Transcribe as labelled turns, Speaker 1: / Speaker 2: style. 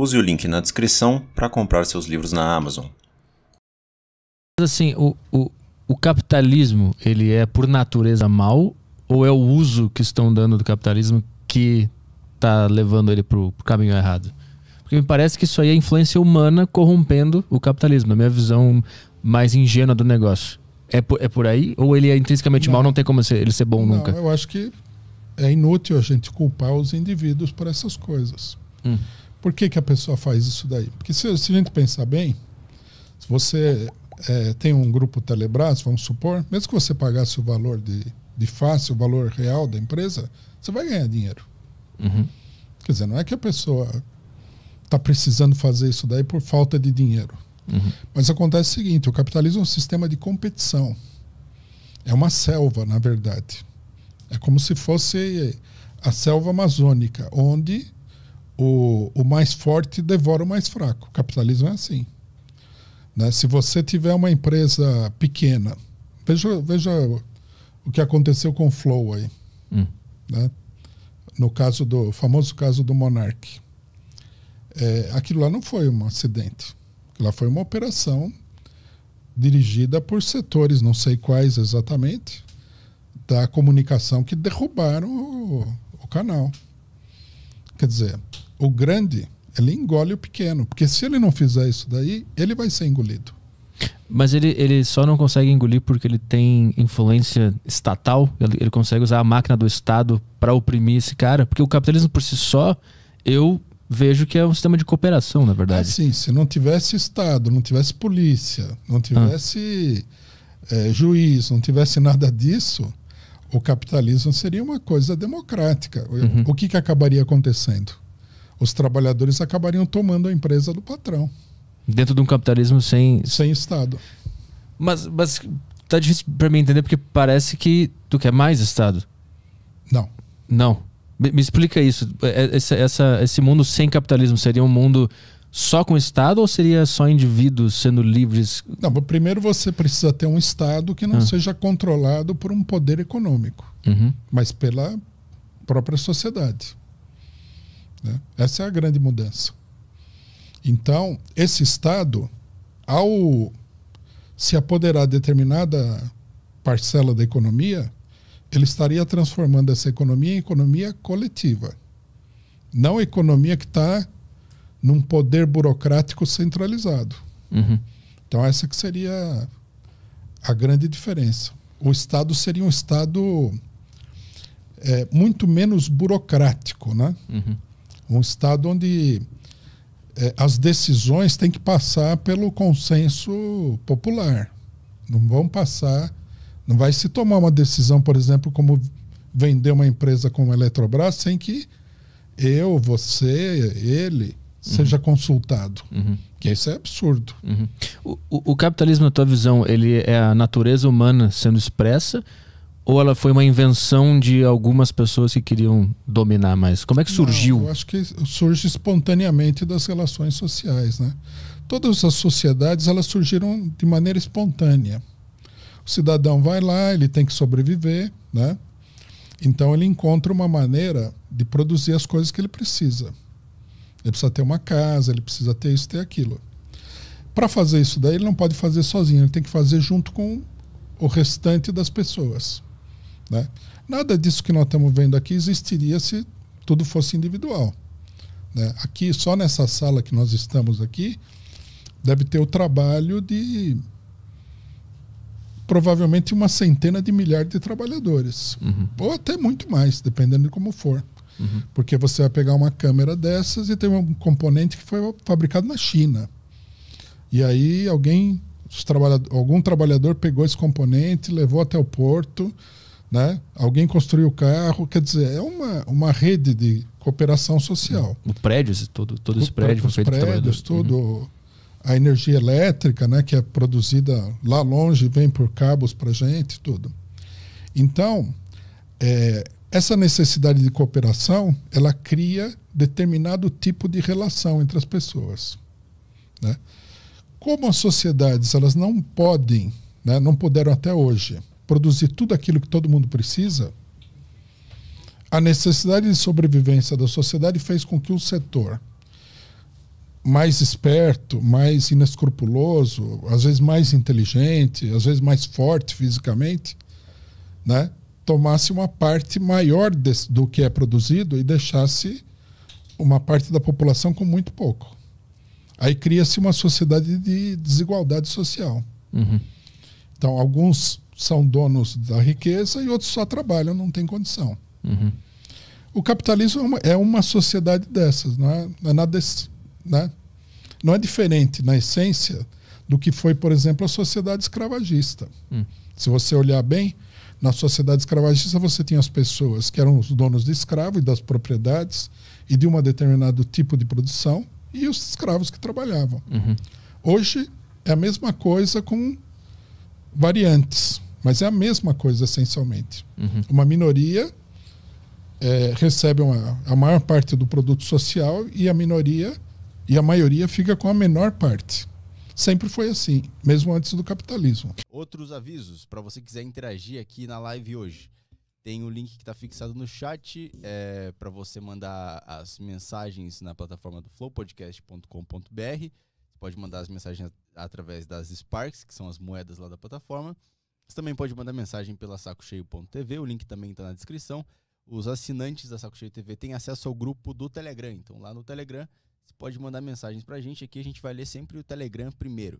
Speaker 1: Use o link na descrição para comprar seus livros na Amazon. Assim, o, o, o capitalismo, ele é por natureza mal ou é o uso que estão dando do capitalismo que está levando ele para o caminho errado? Porque me parece que isso aí é influência humana corrompendo o capitalismo, A minha visão mais ingênua do negócio. É por, é por aí? Ou ele é intrinsecamente não. mal, não tem como ser, ele ser bom não, nunca?
Speaker 2: Eu acho que é inútil a gente culpar os indivíduos por essas coisas. Hum. Por que, que a pessoa faz isso daí? Porque se, se a gente pensar bem, se você é, tem um grupo Telebrás, vamos supor, mesmo que você pagasse o valor de, de fácil, o valor real da empresa, você vai ganhar dinheiro. Uhum. Quer dizer, não é que a pessoa está precisando fazer isso daí por falta de dinheiro. Uhum. Mas acontece o seguinte: o capitalismo é um sistema de competição. É uma selva, na verdade. É como se fosse a selva amazônica, onde o, o mais forte devora o mais fraco. O capitalismo é assim. Né? Se você tiver uma empresa pequena, veja, veja o que aconteceu com o Flow aí. Hum. Né? No caso do famoso caso do Monarch. É, aquilo lá não foi um acidente. Aquilo lá foi uma operação dirigida por setores, não sei quais exatamente, da comunicação que derrubaram o, o canal. Quer dizer, o grande, ele engole o pequeno, porque se ele não fizer isso daí, ele vai ser engolido.
Speaker 1: Mas ele, ele só não consegue engolir porque ele tem influência estatal, ele, ele consegue usar a máquina do Estado para oprimir esse cara, porque o capitalismo por si só, eu vejo que é um sistema de cooperação, na verdade. É
Speaker 2: sim, se não tivesse Estado, não tivesse polícia, não tivesse ah. é, juiz, não tivesse nada disso, o capitalismo seria uma coisa democrática. Uhum. O que, que acabaria acontecendo? Os trabalhadores acabariam tomando a empresa do patrão.
Speaker 1: Dentro de um capitalismo sem. Sem Estado. Mas, mas
Speaker 2: tá difícil para mim entender porque parece que tu
Speaker 1: quer mais Estado. Não. Não. Me, me explica isso. É, é, essa, essa, esse mundo sem capitalismo seria um mundo só com o Estado ou seria só indivíduos sendo
Speaker 2: livres? Não, primeiro você precisa ter um Estado que não ah. seja controlado por um poder econômico, uhum. mas pela própria sociedade. Né? Essa é a grande mudança. Então, esse Estado, ao se apoderar de determinada parcela da economia, ele estaria transformando essa economia em economia coletiva. Não economia que está num poder burocrático centralizado. Uhum. Então essa que seria a grande diferença. O Estado seria um Estado é, muito menos burocrático, né? Uhum. Um Estado onde é, as decisões têm que passar pelo consenso popular. Não vão passar, não vai se tomar uma decisão, por exemplo, como vender uma empresa como a Eletrobras sem que eu, você, ele, seja uhum. consultado. Uhum. Que isso é absurdo. Uhum.
Speaker 1: O, o, capitalismo, na tua visão, ele é a natureza humana sendo expressa ou ela foi uma invenção de algumas pessoas que queriam dominar mais? Como é que surgiu? Não, eu
Speaker 2: acho que surge espontaneamente das relações sociais, né? Todas as sociedades elas surgiram de maneira espontânea. O cidadão vai lá, ele tem que sobreviver, né? Então ele encontra uma maneira de produzir as coisas que ele precisa. Ele precisa ter uma casa, ele precisa ter isso, ter aquilo. Para fazer isso daí, ele não pode fazer sozinho, ele tem que fazer junto com o restante das pessoas. Né? Nada disso que nós estamos vendo aqui existiria se tudo fosse individual. Né? Aqui, só nessa sala que nós estamos aqui, deve ter o trabalho de provavelmente uma centena de milhares de trabalhadores. Uhum. Ou até muito mais, dependendo de como for. Porque você vai pegar uma câmera dessas e tem um componente que foi fabricado na China. E aí alguém, trabalha, algum trabalhador pegou esse componente, levou até o porto, né? Alguém construiu o carro, quer dizer, é uma, uma rede de cooperação social.
Speaker 1: O prédio, todo, todo o, esse prédio foi feito prédios, uhum. tudo.
Speaker 2: Uhum. A energia elétrica, né, que é produzida lá longe, vem por cabos para gente, tudo. Então, é, essa necessidade de cooperação, ela cria determinado tipo de relação entre as pessoas. Né? Como as sociedades elas não podem, né, não puderam até hoje, produzir tudo aquilo que todo mundo precisa, a necessidade de sobrevivência da sociedade fez com que o setor mais esperto, mais inescrupuloso, às vezes mais inteligente, às vezes mais forte fisicamente, né, tomasse uma parte maior do que é produzido e deixasse uma parte da população com muito pouco. Aí cria-se uma sociedade de desigualdade social. Uhum. Então, alguns são donos da riqueza e outros só trabalham, não tem condição. Uhum. O capitalismo é uma, é uma, sociedade dessas, não é, não é nada né? não é diferente na essência do que foi, por exemplo, a sociedade escravagista. Uhum. Se você olhar bem, na sociedade escravagista, você tinha as pessoas que eram os donos de escravo e das propriedades e de um determinado tipo de produção e os escravos que trabalhavam. Uhum. Hoje é a mesma coisa com variantes, mas é a mesma coisa essencialmente. Uhum. Uma minoria é, recebe uma, a maior parte do produto social e a minoria e a maioria fica com a menor parte. Sempre foi assim, mesmo antes do capitalismo.
Speaker 1: Outros avisos, para você quiser interagir aqui na live hoje. Tem o link que está fixado no chat é, para você mandar as mensagens na plataforma do flowpodcast.com.br. Você pode mandar as mensagens através das Sparks, que são as moedas lá da plataforma. Você também pode mandar mensagem pela sacocheio.tv, o link também está na descrição. Os assinantes da Saco Cheio TV têm acesso ao grupo do Telegram. Então, lá no Telegram, você pode mandar mensagens para a gente aqui, a gente vai ler sempre o Telegram primeiro.